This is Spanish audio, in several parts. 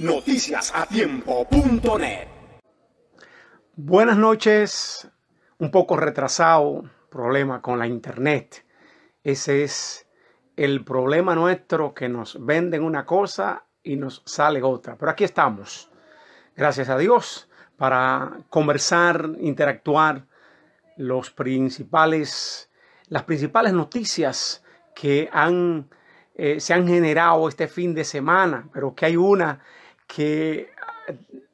Noticias a noticiasatiempo.net. Buenas noches, un poco retrasado, problema con la internet. Ese es el problema nuestro que nos venden una cosa y nos sale otra. Pero aquí estamos, gracias a Dios, para conversar, interactuar los principales, las principales noticias que han, eh, se han generado este fin de semana, pero que hay una que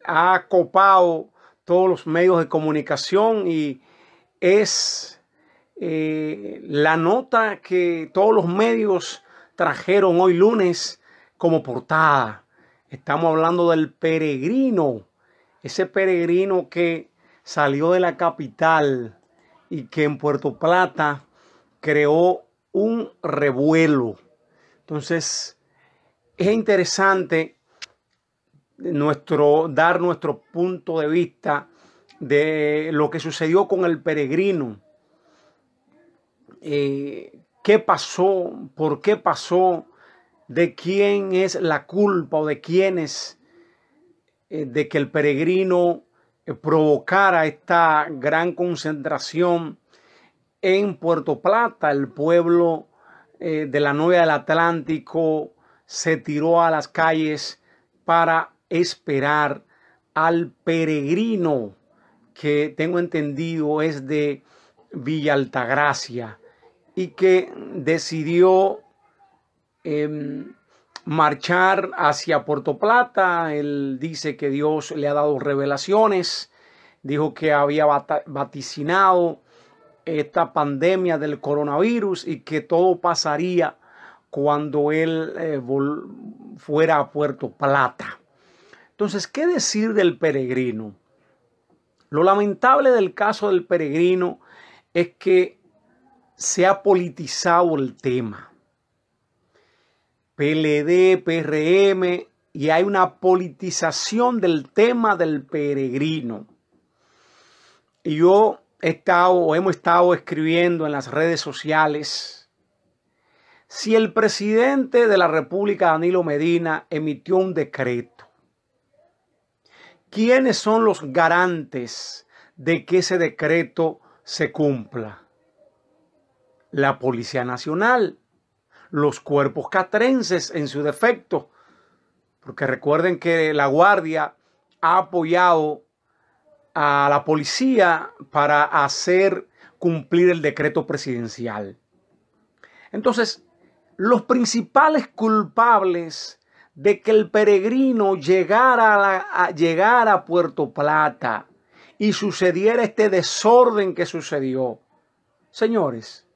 ha copado todos los medios de comunicación y es eh, la nota que todos los medios trajeron hoy lunes como portada. Estamos hablando del peregrino, ese peregrino que salió de la capital y que en Puerto Plata creó un revuelo. Entonces, es interesante nuestro, dar nuestro punto de vista de lo que sucedió con el peregrino. Eh, qué pasó? ¿De quién es la culpa o de quiénes es? Eh, de que el peregrino eh, provocara esta gran concentración en Puerto Plata? El pueblo de la Nueva del Atlántico se tiró a las calles para esperar al peregrino que tengo entendido es de Villa Altagracia y que decidió em, marchar hacia Puerto Plata. Él dice que Dios le ha dado revelaciones, dijo que había vaticinado esta pandemia del coronavirus y que todo pasaría cuando él eh, fuera a Puerto Plata. Entonces, ¿qué decir del peregrino? Lo lamentable del caso del peregrino es que se ha politizado el tema. PLD, PRM, y hay una politización del tema del peregrino. Y yo he estado, o hemos estado escribiendo en las redes sociales, si el presidente de la República, Danilo Medina, emitió un decreto ¿Quiénes son los garantes de que ese decreto se cumpla? La Policía Nacional, los cuerpos catrenses en su defecto, porque recuerden que la Guardia ha apoyado a la policía para hacer cumplir el decreto presidencial. Entonces, los principales culpables de que el peregrino llegara a, llegar a Puerto Plata y sucediera este desorden que sucedió. Señores,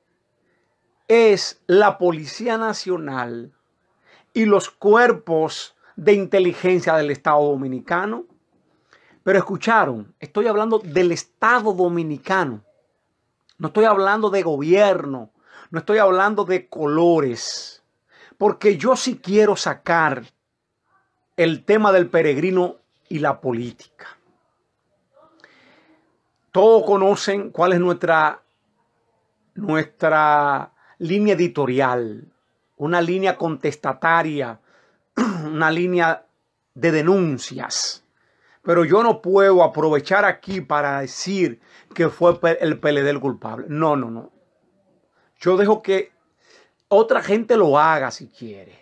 es la Policía Nacional y los cuerpos de inteligencia del Estado Dominicano. Pero escucharon, estoy hablando del Estado Dominicano. No estoy hablando de gobierno, no estoy hablando de colores. Porque yo sí quiero sacar el tema del peregrino y la política. Todos conocen cuál es nuestra, nuestra línea editorial, una línea contestataria, una línea de denuncias. Pero yo no puedo aprovechar aquí para decir que fue el PLD el culpable. No, no, no. Yo dejo que otra gente lo haga si quiere.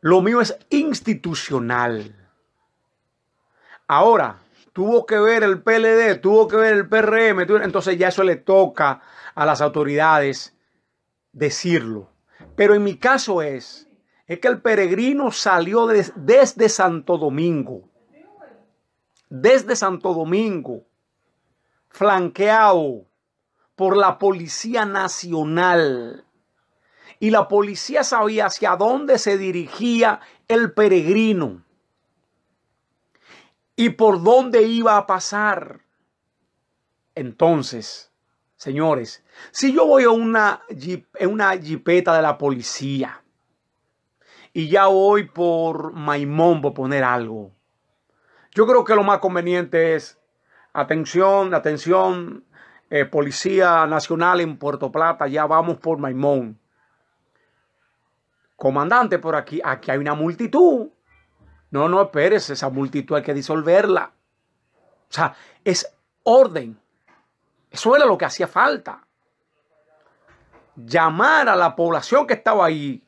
Lo mío es institucional. Ahora, tuvo que ver el PLD, tuvo que ver el PRM, entonces ya eso le toca a las autoridades decirlo. Pero en mi caso es, es que el peregrino salió desde Santo Domingo, desde Santo Domingo, flanqueado por la Policía Nacional y la policía sabía hacia dónde se dirigía el peregrino y por dónde iba a pasar. Entonces, señores, si yo voy a una, en una jipeta de la policía y ya voy por Maimón por poner algo, yo creo que lo más conveniente es, atención, atención, eh, Policía Nacional en Puerto Plata, ya vamos por Maimón comandante, por aquí, aquí hay una multitud. No, no, espérese, esa multitud hay que disolverla. O sea, es orden. Eso era lo que hacía falta. Llamar a la población que estaba ahí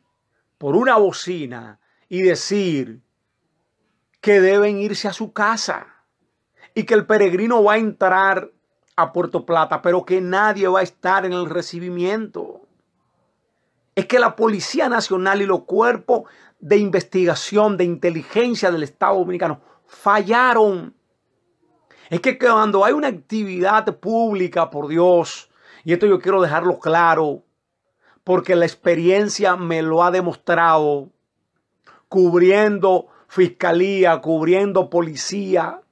por una bocina y decir que deben irse a su casa y que el peregrino va a entrar a Puerto Plata, pero que nadie va a estar en el recibimiento es que la Policía Nacional y los cuerpos de investigación, de inteligencia del Estado Dominicano fallaron. Es que cuando hay una actividad pública, por Dios, y esto yo quiero dejarlo claro, porque la experiencia me lo ha demostrado, cubriendo fiscalía, cubriendo policía,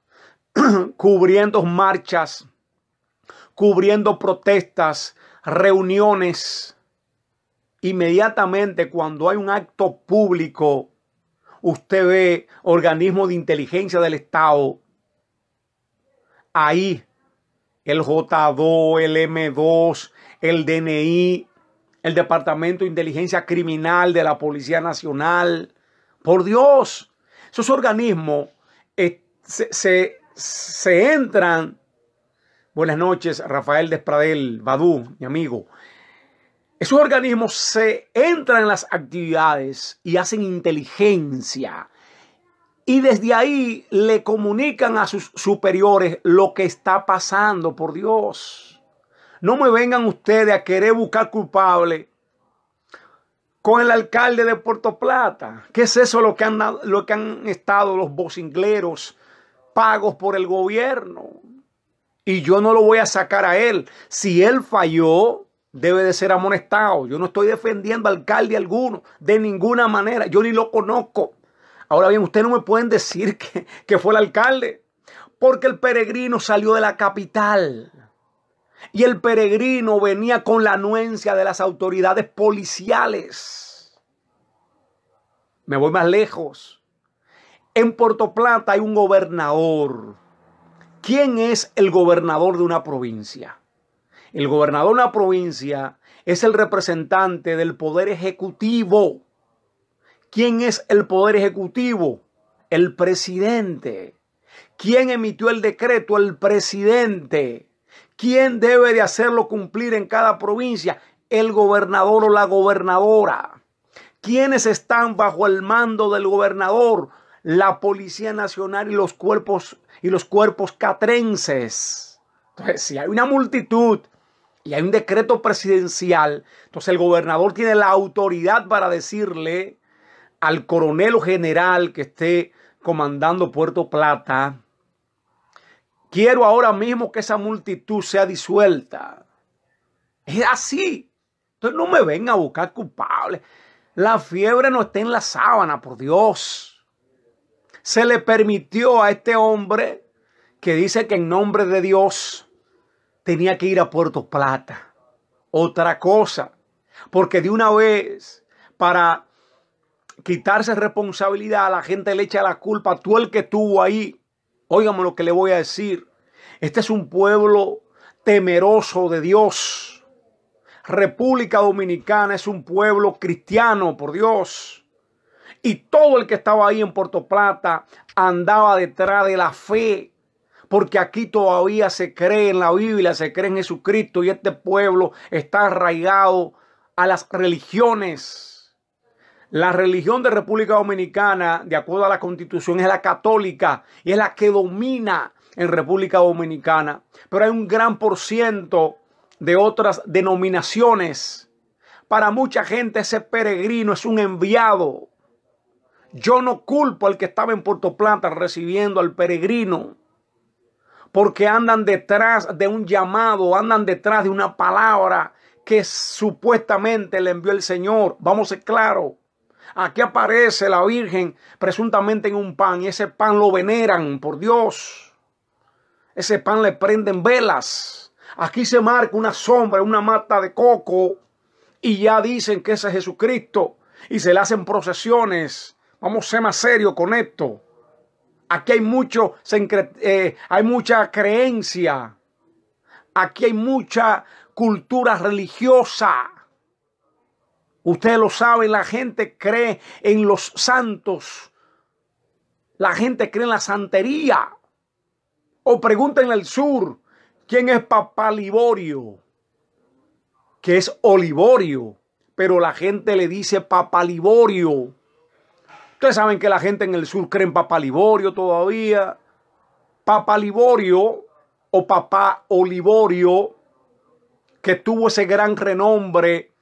cubriendo marchas, cubriendo protestas, reuniones, inmediatamente cuando hay un acto público, usted ve organismos de inteligencia del Estado. Ahí el J2, el M2, el DNI, el Departamento de Inteligencia Criminal de la Policía Nacional. Por Dios, esos organismos eh, se, se entran Buenas noches, Rafael Despradel, Badú, mi amigo. Esos organismos se entran en las actividades y hacen inteligencia. Y desde ahí le comunican a sus superiores lo que está pasando, por Dios. No me vengan ustedes a querer buscar culpable con el alcalde de Puerto Plata. ¿Qué es eso lo que han, lo que han estado los bocingleros pagos por el gobierno? Y yo no lo voy a sacar a él. Si él falló, debe de ser amonestado. Yo no estoy defendiendo alcalde alguno, de ninguna manera. Yo ni lo conozco. Ahora bien, ustedes no me pueden decir que, que fue el alcalde, porque el peregrino salió de la capital. Y el peregrino venía con la anuencia de las autoridades policiales. Me voy más lejos. En Puerto Plata hay un gobernador. ¿Quién es el gobernador de una provincia? El gobernador de una provincia es el representante del poder ejecutivo. ¿Quién es el poder ejecutivo? El presidente. ¿Quién emitió el decreto? El presidente. ¿Quién debe de hacerlo cumplir en cada provincia? El gobernador o la gobernadora. ¿Quiénes están bajo el mando del gobernador? La Policía Nacional y los cuerpos y los cuerpos catrenses. Entonces, si hay una multitud y hay un decreto presidencial, entonces el gobernador tiene la autoridad para decirle al coronel o general que esté comandando Puerto Plata, quiero ahora mismo que esa multitud sea disuelta. Es así. Entonces no me vengan a buscar culpables. La fiebre no está en la sábana, por Dios. Se le permitió a este hombre que dice que en nombre de Dios tenía que ir a Puerto Plata. Otra cosa, porque de una vez, para quitarse responsabilidad, a la gente le echa la culpa, a tú el que estuvo ahí, óigame lo que le voy a decir, este es un pueblo temeroso de Dios. República Dominicana es un pueblo cristiano, por Dios. Y todo el que estaba ahí en Puerto Plata andaba detrás de la fe porque aquí todavía se cree en la Biblia, se cree en Jesucristo y este pueblo está arraigado a las religiones. La religión de República Dominicana, de acuerdo a la constitución, es la católica y es la que domina en República Dominicana. Pero hay un gran por ciento de otras denominaciones. Para mucha gente ese peregrino es un enviado. Yo no culpo al que estaba en Puerto Plata recibiendo al peregrino porque andan detrás de un llamado, andan detrás de una palabra que supuestamente le envió el Señor. Vamos a ser claros. Aquí aparece la Virgen presuntamente en un pan y ese pan lo veneran por Dios. Ese pan le prenden velas. Aquí se marca una sombra, una mata de coco y ya dicen que ese es Jesucristo y se le hacen procesiones. Vamos a ser más serios con esto. Aquí hay, mucho, eh, hay mucha creencia. Aquí hay mucha cultura religiosa. Ustedes lo saben, la gente cree en los santos. La gente cree en la santería. O pregúntenle al sur, ¿quién es Papá Liborio? Que es Olivorio, pero la gente le dice Papá Liborio. Ustedes saben que la gente en el sur cree en Papá Liborio todavía. Papá Liborio o Papá Olivorio, que tuvo ese gran renombre.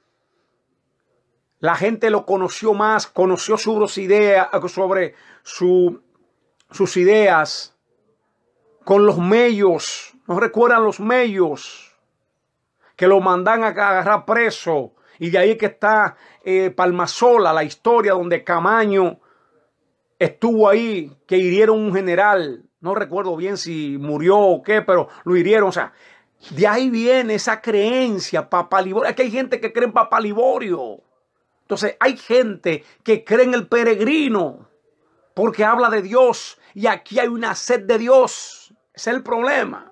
La gente lo conoció más, conoció sobre, ideas sobre sus ideas con los medios. ¿No recuerdan los medios Que lo mandan a agarrar preso. Y de ahí que está Palmazola, eh, Palmasola, la historia donde Camaño estuvo ahí, que hirieron un general, no recuerdo bien si murió o qué, pero lo hirieron, o sea, de ahí viene esa creencia papaliborio. Liborio, que hay gente que cree en papaliborio. Entonces hay gente que cree en el peregrino porque habla de Dios y aquí hay una sed de Dios. Ese es el problema.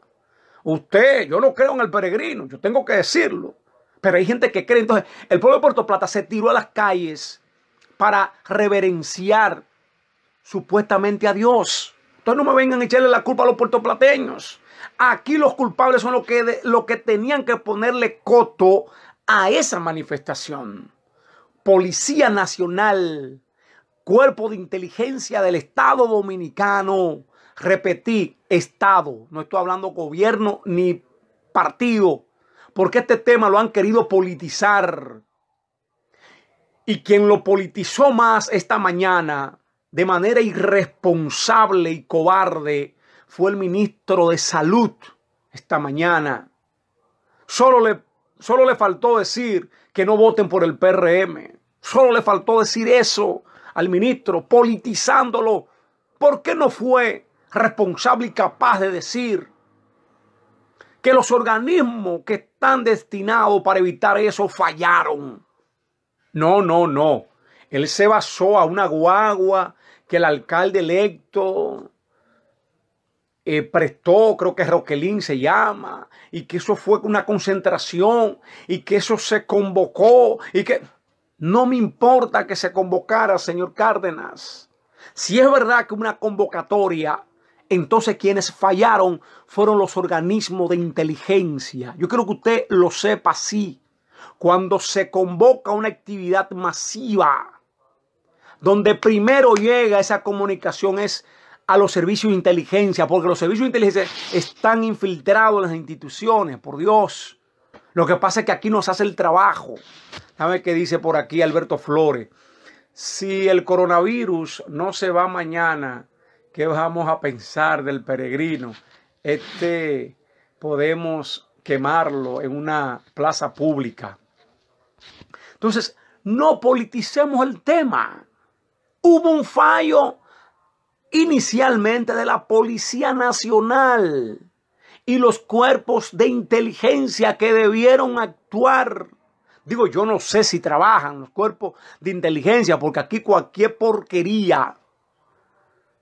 Usted, yo no creo en el peregrino, yo tengo que decirlo. Pero hay gente que cree. Entonces, el pueblo de Puerto Plata se tiró a las calles para reverenciar supuestamente a Dios. Entonces no me vengan a echarle la culpa a los puertoplateños. Aquí los culpables son los que, que tenían que ponerle coto a esa manifestación. Policía Nacional, Cuerpo de Inteligencia del Estado Dominicano. Repetí, Estado. No estoy hablando gobierno ni partido. Porque este tema lo han querido politizar. Y quien lo politizó más esta mañana de manera irresponsable y cobarde fue el ministro de Salud esta mañana. Solo le, le faltó decir que no voten por el PRM. Solo le faltó decir eso al ministro, politizándolo. ¿Por qué no fue responsable y capaz de decir que los organismos que están destinados para evitar eso fallaron? No, no, no. Él se basó a una guagua que el alcalde electo eh, prestó, creo que Roquelín se llama, y que eso fue una concentración, y que eso se convocó, y que no me importa que se convocara, señor Cárdenas. Si es verdad que una convocatoria, entonces quienes fallaron fueron los organismos de inteligencia. Yo quiero que usted lo sepa Sí, Cuando se convoca una actividad masiva, donde primero llega esa comunicación es a los servicios de inteligencia, porque los servicios de inteligencia están infiltrados en las instituciones, por Dios. Lo que pasa es que aquí nos hace el trabajo. ¿Sabe qué dice por aquí Alberto Flores? Si el coronavirus no se va mañana, ¿qué vamos a pensar del peregrino? Este podemos quemarlo en una plaza pública. Entonces, no politicemos el tema. Hubo un fallo inicialmente de la Policía Nacional y los cuerpos de inteligencia que debieron actuar. Digo, yo no sé si trabajan los cuerpos de inteligencia, porque aquí cualquier porquería,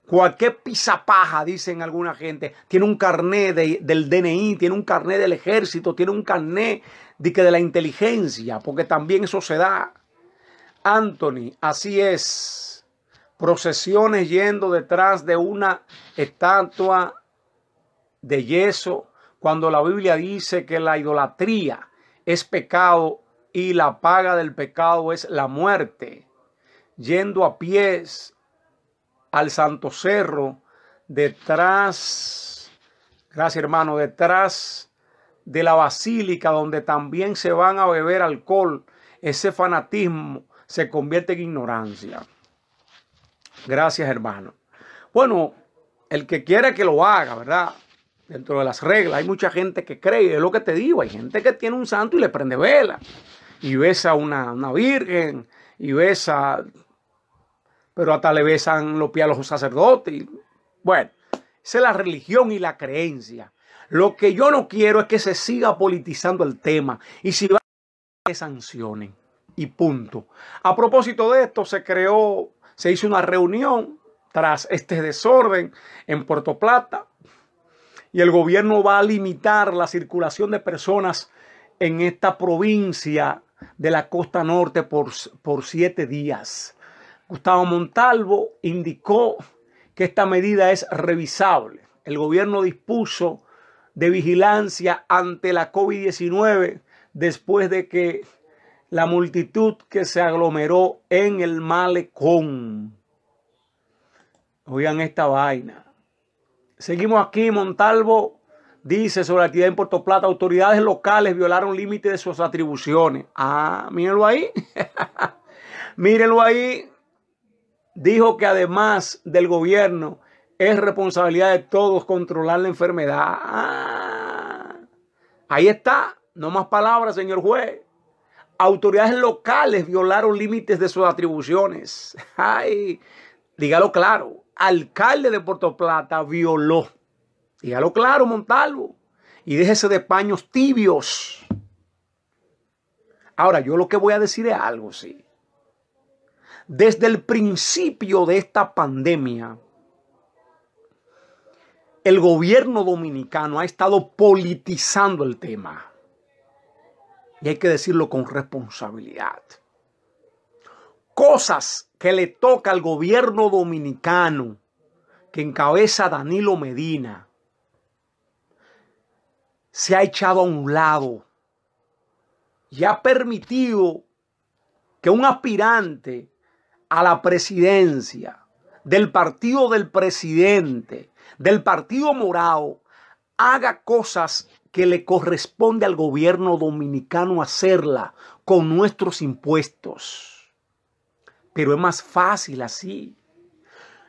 cualquier pisapaja, dicen alguna gente, tiene un carné del DNI, tiene un carné del ejército, tiene un carné de, que de la inteligencia, porque también eso se da. Anthony, así es procesiones yendo detrás de una estatua de yeso, cuando la Biblia dice que la idolatría es pecado y la paga del pecado es la muerte, yendo a pies al santo cerro, detrás, gracias hermano, detrás de la basílica donde también se van a beber alcohol, ese fanatismo se convierte en ignorancia. Gracias, hermano. Bueno, el que quiera que lo haga, ¿verdad? Dentro de las reglas, hay mucha gente que cree, es lo que te digo, hay gente que tiene un santo y le prende vela, y besa una, una virgen, y besa, pero hasta le besan los pies a los sacerdotes. bueno, esa es la religión y la creencia. Lo que yo no quiero es que se siga politizando el tema, y si va, que sancionen, y punto. A propósito de esto, se creó se hizo una reunión tras este desorden en Puerto Plata y el gobierno va a limitar la circulación de personas en esta provincia de la costa norte por, por siete días. Gustavo Montalvo indicó que esta medida es revisable. El gobierno dispuso de vigilancia ante la COVID-19 después de que la multitud que se aglomeró en el malecón. Oigan esta vaina. Seguimos aquí, Montalvo dice sobre la actividad en Puerto Plata, autoridades locales violaron límites de sus atribuciones. Ah, mírenlo ahí. mírenlo ahí. Dijo que además del gobierno es responsabilidad de todos controlar la enfermedad. Ah, ahí está. No más palabras, señor juez autoridades locales violaron límites de sus atribuciones. Ay, dígalo claro, alcalde de Puerto Plata violó. Dígalo claro, Montalvo. Y déjese de paños tibios. Ahora, yo lo que voy a decir es algo, sí. Desde el principio de esta pandemia, el gobierno dominicano ha estado politizando el tema y hay que decirlo con responsabilidad. Cosas que le toca al gobierno dominicano que encabeza Danilo Medina se ha echado a un lado y ha permitido que un aspirante a la presidencia del partido del presidente, del partido morado, haga cosas que le corresponde al gobierno dominicano hacerla con nuestros impuestos. Pero es más fácil así.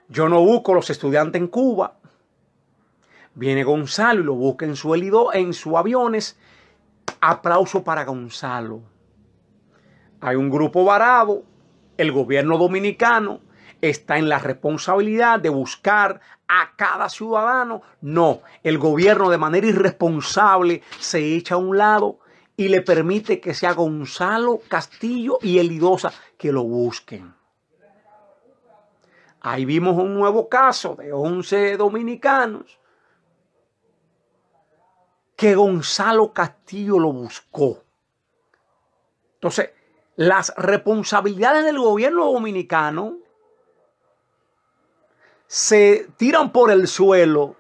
Yo no busco los estudiantes en Cuba. Viene Gonzalo y lo busca en su, en su aviones. Aplauso para Gonzalo. Hay un grupo varado, el gobierno dominicano, está en la responsabilidad de buscar a cada ciudadano. No, el gobierno de manera irresponsable se echa a un lado y le permite que sea Gonzalo Castillo y Elidosa que lo busquen. Ahí vimos un nuevo caso de 11 dominicanos que Gonzalo Castillo lo buscó. Entonces, las responsabilidades del gobierno dominicano se tiran por el suelo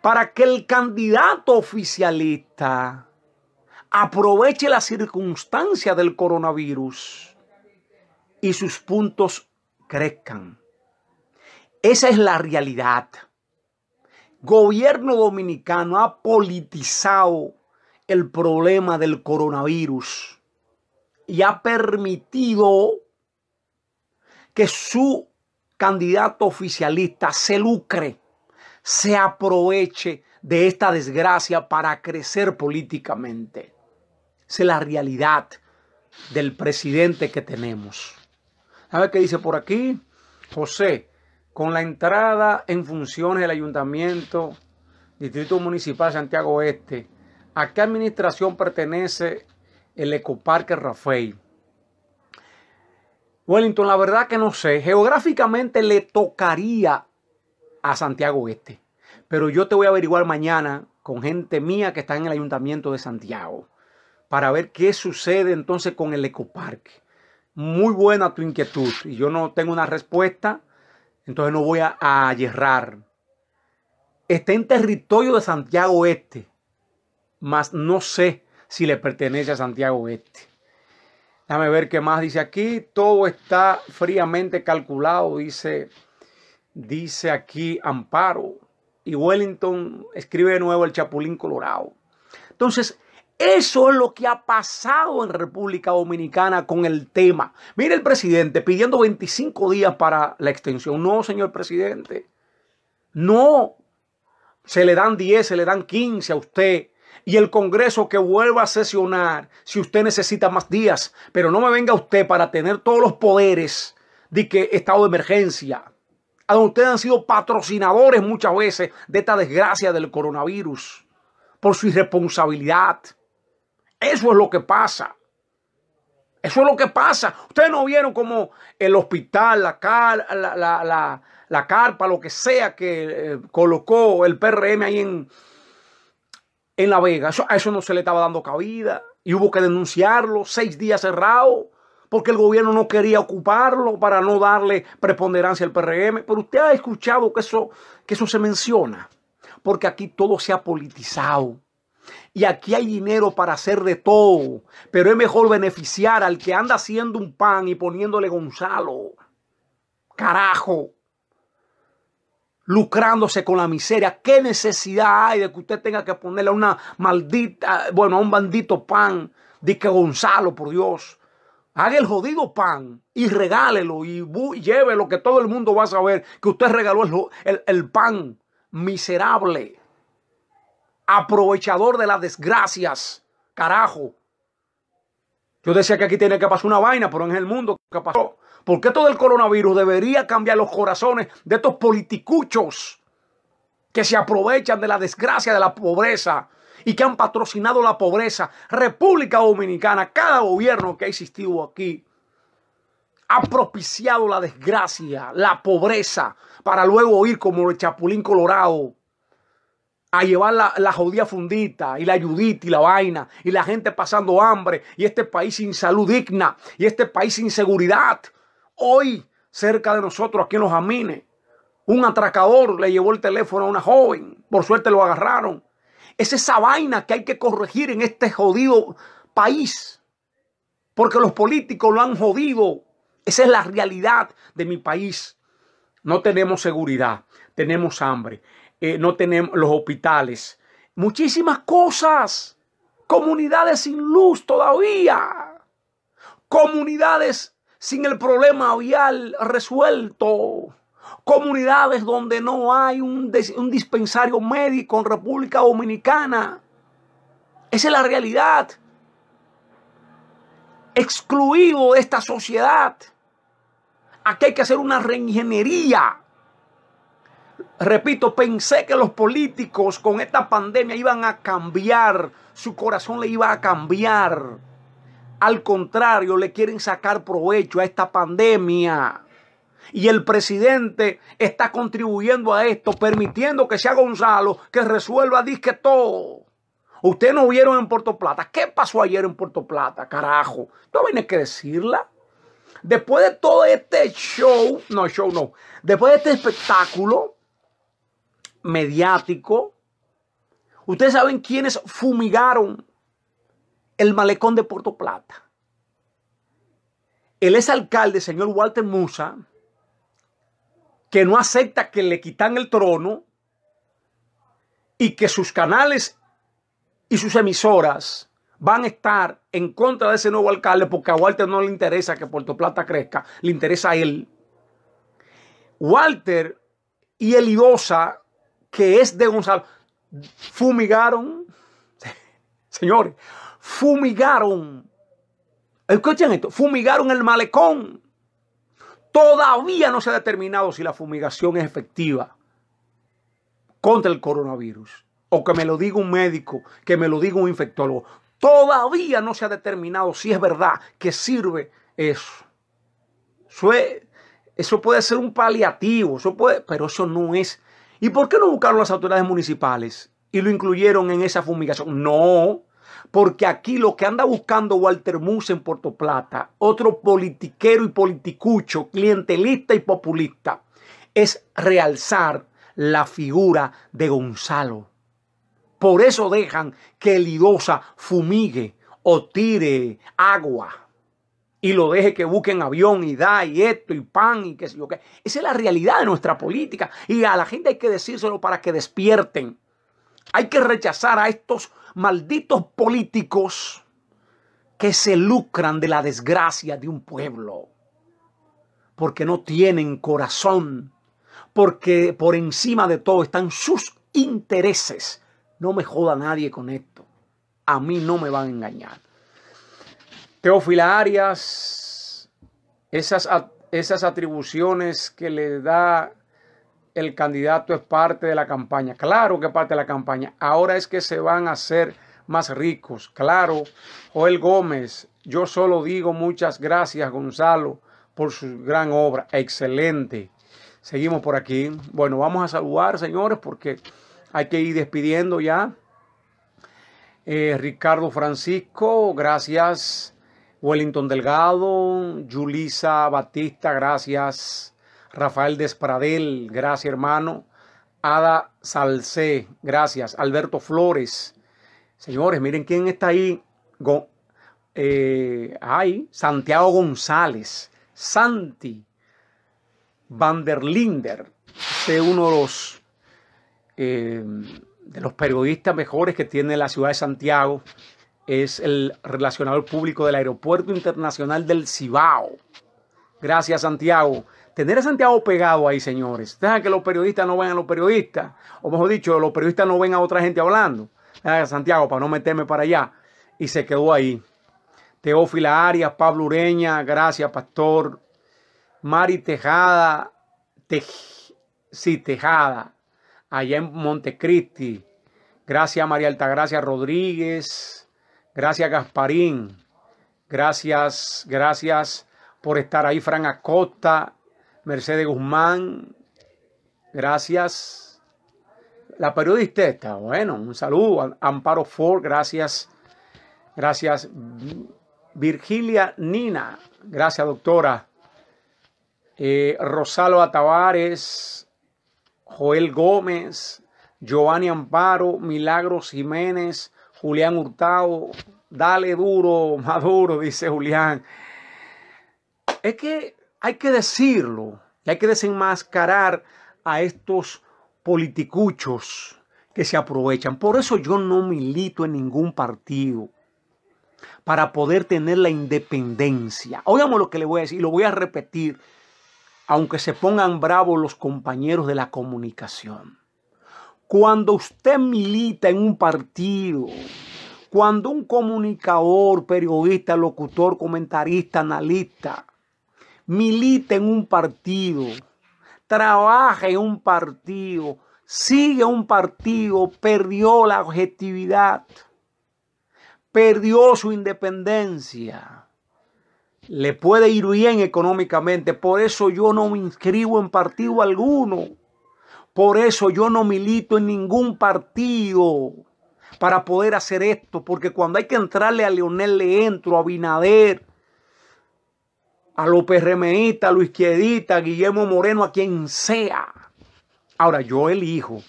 para que el candidato oficialista aproveche la circunstancia del coronavirus y sus puntos crezcan. Esa es la realidad. Gobierno dominicano ha politizado el problema del coronavirus y ha permitido que su candidato oficialista se lucre, se aproveche de esta desgracia para crecer políticamente. Esa es la realidad del presidente que tenemos. A ver qué dice por aquí? José, con la entrada en funciones del Ayuntamiento Distrito Municipal Santiago Este, ¿a qué administración pertenece el Ecoparque Rafael? Wellington, la verdad que no sé. Geográficamente le tocaría a Santiago Este. Pero yo te voy a averiguar mañana con gente mía que está en el ayuntamiento de Santiago para ver qué sucede entonces con el ecoparque. Muy buena tu inquietud y yo no tengo una respuesta, entonces no voy a, a Está en territorio de Santiago Este, mas no sé si le pertenece a Santiago Este. Déjame ver qué más dice aquí. Todo está fríamente calculado, dice, dice aquí Amparo. Y Wellington escribe de nuevo el Chapulín Colorado. Entonces, eso es lo que ha pasado en República Dominicana con el tema. Mire el presidente pidiendo 25 días para la extensión. No, señor presidente. No. Se le dan 10, se le dan 15 a usted y el Congreso que vuelva a sesionar si usted necesita más días. Pero no me venga usted para tener todos los poderes de que estado de emergencia, a donde ustedes han sido patrocinadores muchas veces de esta desgracia del coronavirus por su irresponsabilidad. Eso es lo que pasa. Eso es lo que pasa. Ustedes no vieron como el hospital, la, la, carpa, lo que sea que eh, colocó el PRM ahí en, en La Vega, a eso no se le estaba dando cabida y hubo que denunciarlo, seis días cerrado, porque el gobierno no quería ocuparlo para no darle preponderancia al PRM. Pero usted ha escuchado que eso, que eso se menciona, porque aquí todo se ha politizado. Y aquí hay dinero para hacer de todo, pero es mejor beneficiar al que anda haciendo un pan y poniéndole Gonzalo. Carajo lucrándose con la miseria. ¿Qué necesidad hay de que usted tenga que ponerle a una maldita, bueno, a un bandito pan? Dice Gonzalo, por Dios. Haga el jodido pan y regálelo y llévelo, que todo el mundo va a saber que usted regaló el, el pan miserable, aprovechador de las desgracias. Carajo. Yo decía que aquí tiene que pasar una vaina, pero en el mundo que pasó. Porque todo el coronavirus debería cambiar los corazones de estos politicuchos que se aprovechan de la desgracia de la pobreza y que han patrocinado la pobreza. República Dominicana, cada gobierno que ha existido aquí ha propiciado la desgracia, la pobreza, para luego ir como el Chapulín Colorado a llevar la, la, jodida fundita y la ayudita y la vaina y la gente pasando hambre y este país sin salud digna y este país sin seguridad hoy cerca de nosotros, aquí en los Amines. Un atracador le llevó el teléfono a una joven. Por suerte lo agarraron. Es esa vaina que hay que corregir en este jodido país. Porque los políticos lo han jodido. Esa es la realidad de mi país. No tenemos seguridad, tenemos hambre, eh, no tenemos los hospitales, muchísimas cosas. Comunidades sin luz todavía. Comunidades sin el problema vial resuelto. Comunidades donde no hay un, dispensario médico en República Dominicana. Esa es la realidad. Excluido de esta sociedad. Aquí hay que hacer una reingeniería. Repito, pensé que los políticos con esta pandemia iban a cambiar, su corazón le iba a cambiar. Al contrario, le quieren sacar provecho a esta pandemia. Y el presidente está contribuyendo a esto, permitiendo que sea Gonzalo que resuelva disque todo. Ustedes no vieron en Puerto Plata. ¿Qué pasó ayer en Puerto Plata? Carajo. No viene que decirla. Después de todo este show, no, show no. Después de este espectáculo mediático, ustedes saben quiénes fumigaron el malecón de Puerto Plata. El exalcalde, señor Walter Musa, que no acepta que le quitan el trono y que sus canales y sus emisoras van a estar en contra de ese nuevo alcalde porque a Walter no le interesa que Puerto Plata crezca, le interesa a él. Walter y Eliosa, que es de Gonzalo, fumigaron, señores, fumigaron. Escuchen esto, fumigaron el malecón. Todavía no se ha determinado si la fumigación es efectiva contra el coronavirus. O que me lo diga un médico, que me lo diga un infectólogo. Todavía no se ha determinado si es verdad que sirve eso. Eso, eso puede ser un paliativo, eso puede, pero eso no es. ¿Y por qué no buscaron las autoridades municipales y lo incluyeron en esa fumigación? No, porque aquí lo que anda buscando Walter Muse en Puerto Plata, otro politiquero y politicucho, clientelista y populista, es realzar la figura de Gonzalo. Por eso dejan que Lidosa fumigue o tire agua y lo deje que busquen avión y da y esto y pan y qué sé yo qué. Esa es la realidad de nuestra política y a la gente hay que decírselo para que despierten. Hay que rechazar a estos malditos políticos que se lucran de la desgracia de un pueblo, porque no tienen corazón, porque por encima de todo están sus intereses. No me joda nadie con esto. A mí no me van a engañar. Teófila Arias, esas, esas atribuciones que le da el candidato es parte de la campaña. Claro que parte de la campaña. Ahora es que se van a hacer más ricos. Claro, Joel Gómez, yo solo digo muchas gracias, Gonzalo, por su gran obra. Excelente. Seguimos por aquí. Bueno, vamos a saludar, señores, porque hay que ir despidiendo ya. Eh, Ricardo Francisco, gracias. Wellington Delgado, Julisa Batista, gracias. Rafael Despradel, gracias hermano. Ada Salcé, gracias. Alberto Flores. Señores, miren quién está ahí. Eh, Santiago González, Santi Vanderlinder, este es uno los, eh, de los periodistas mejores que tiene la ciudad de Santiago, es el relacionador público del Aeropuerto Internacional del Cibao. Gracias, Santiago. Tener a Santiago pegado ahí, señores. Deja que los periodistas no ven a los periodistas. O mejor dicho, los periodistas no ven a otra gente hablando. Deja Santiago para no meterme para allá. Y se quedó ahí. Teófila Arias, Pablo Ureña, gracias, pastor. Mari Tejada, sí, Tejada, allá en Montecristi. Gracias, María Altagracia Rodríguez. Gracias, Gasparín. Gracias, gracias por estar ahí, Fran Acosta. Mercedes Guzmán, gracias. La periodista bueno, un saludo. Amparo Ford, gracias. Gracias. Virgilia Nina, gracias doctora. Eh, Rosalo Atavares, Joel Gómez, Giovanni Amparo, Milagros Jiménez, Julián Hurtado, dale duro, maduro, dice Julián. Es que hay que decirlo, y hay que desenmascarar a estos politicuchos que se aprovechan. Por eso yo no milito en ningún partido para poder tener la independencia. Oigamos lo que le voy a decir y lo voy a repetir, aunque se pongan bravos los compañeros de la comunicación. Cuando usted milita en un partido, cuando un comunicador, periodista, locutor, comentarista, analista, milita en un partido, trabaja en un partido, sigue un partido, perdió la objetividad, perdió su independencia. Le puede ir bien económicamente, por eso yo no me inscribo en partido alguno. Por eso yo no milito en ningún partido para poder hacer esto, porque cuando hay que entrarle a Leonel le entro, a Binader, a López Remeita, a lo Quiedita, a Guillermo Moreno, a quien sea. Ahora yo elijo,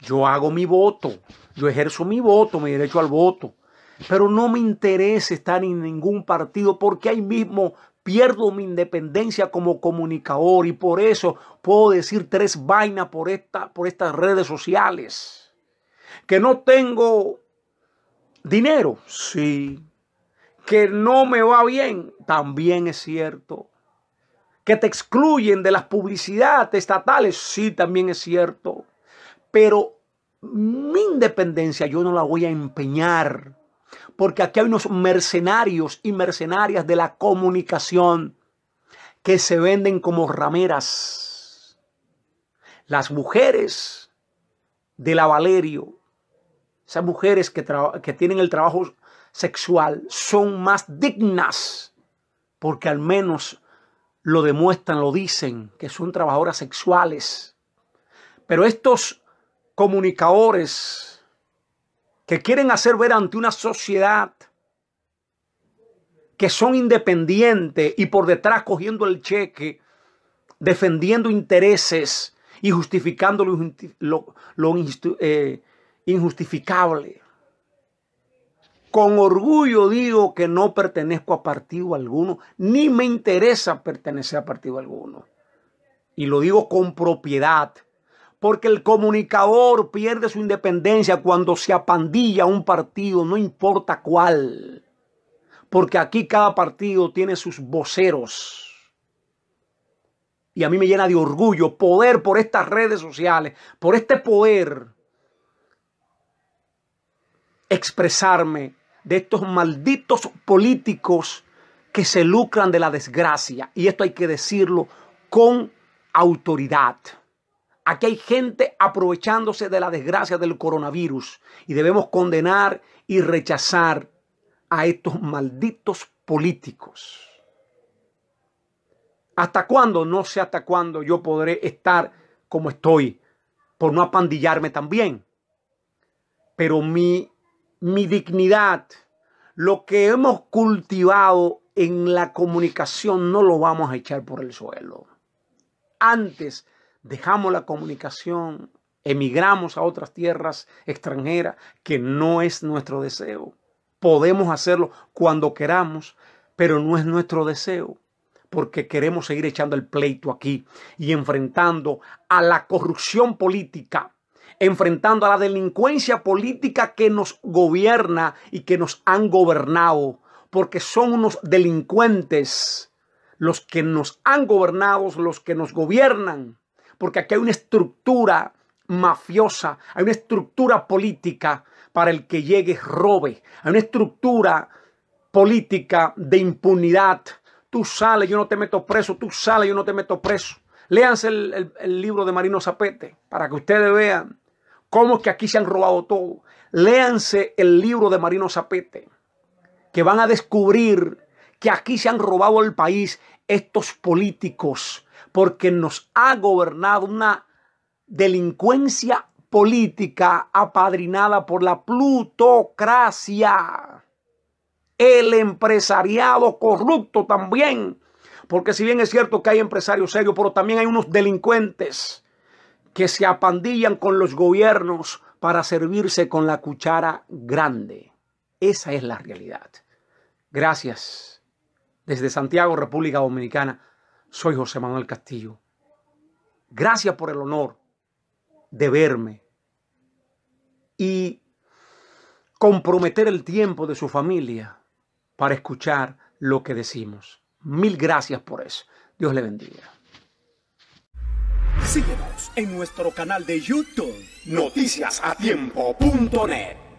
yo hago mi voto, yo ejerzo mi voto, mi derecho al voto. Pero no me interesa estar en ningún partido porque ahí mismo pierdo mi independencia como comunicador y por eso puedo decir tres vainas por, esta, por estas redes sociales. Que no tengo dinero, sí que no me va bien, también es cierto. Que te excluyen de las publicidades estatales, sí, también es cierto. Pero mi independencia yo no la voy a empeñar. Porque aquí hay unos mercenarios y mercenarias de la comunicación que se venden como rameras. Las mujeres de la Valerio, esas mujeres que, que tienen el trabajo sexual son más dignas porque al menos lo demuestran, lo dicen, que son trabajadoras sexuales. Pero estos comunicadores que quieren hacer ver ante una sociedad que son independientes y por detrás cogiendo el cheque, defendiendo intereses y justificando lo, eh, injustificable. Con orgullo digo que no pertenezco a partido alguno, ni me interesa pertenecer a partido alguno. Y lo digo con propiedad, porque el comunicador pierde su independencia cuando se apandilla un partido, no importa cuál. Porque aquí cada partido tiene sus voceros. Y a mí me llena de orgullo poder por estas redes sociales, por este poder expresarme de estos malditos políticos que se lucran de la desgracia. Y esto hay que decirlo con autoridad. Aquí hay gente aprovechándose de la desgracia del coronavirus y debemos condenar y rechazar a estos malditos políticos. ¿Hasta cuándo? No sé hasta cuándo yo podré estar como estoy por no apandillarme también. Pero mi mi dignidad, lo que hemos cultivado en la comunicación no lo vamos a echar por el suelo. Antes dejamos la comunicación, emigramos a otras tierras extranjeras, que no es nuestro deseo. Podemos hacerlo cuando queramos, pero no es nuestro deseo, porque queremos seguir echando el pleito aquí y enfrentando a la corrupción política enfrentando a la delincuencia política que nos gobierna y que nos han gobernado, porque son unos delincuentes los que nos han gobernado, los que nos gobiernan, porque aquí hay una estructura mafiosa, hay una estructura política para el que llegue robe, hay una estructura política de impunidad. Tú sales, yo no te meto preso, tú sales, yo no te meto preso. Léanse el libro de Marino Zapete para que ustedes vean ¿Cómo que aquí se han robado todo? Léanse el libro de Marino Zapete, que van a descubrir que aquí se han robado el país estos políticos, porque nos ha gobernado una delincuencia política apadrinada por la plutocracia, el empresariado corrupto también, porque si bien es cierto que hay empresarios serios, pero también hay unos delincuentes que se apandillan con los gobiernos para servirse con la cuchara grande. Esa es la realidad. Gracias. Desde Santiago, República Dominicana, soy José Manuel Castillo. Gracias por el honor de verme y comprometer el tiempo de su familia para escuchar lo que decimos. Mil gracias por eso. Dios le bendiga. Síguenos en nuestro canal de YouTube, noticiasatiempo.net.